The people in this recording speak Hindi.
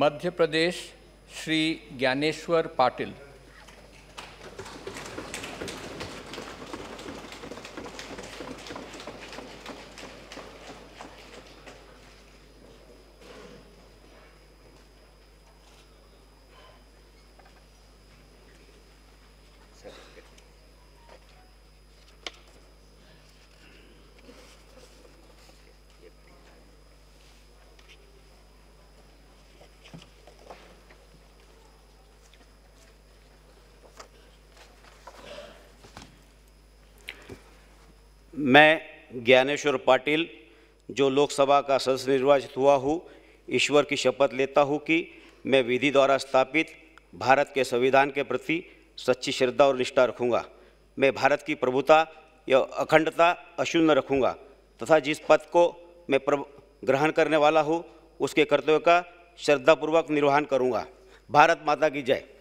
मध्य प्रदेश श्री ज्ञानेश्वर पाटिल मैं ज्ञानेश्वर पाटिल जो लोकसभा का सदस्य निर्वाचित हुआ हूँ ईश्वर की शपथ लेता हूँ कि मैं विधि द्वारा स्थापित भारत के संविधान के प्रति सच्ची श्रद्धा और निष्ठा रखूँगा मैं भारत की प्रभुता या अखंडता अशून्य रखूँगा तथा जिस पद को मैं ग्रहण करने वाला हूँ उसके कर्तव्य का श्रद्धापूर्वक निर्वहन करूँगा भारत माता की जय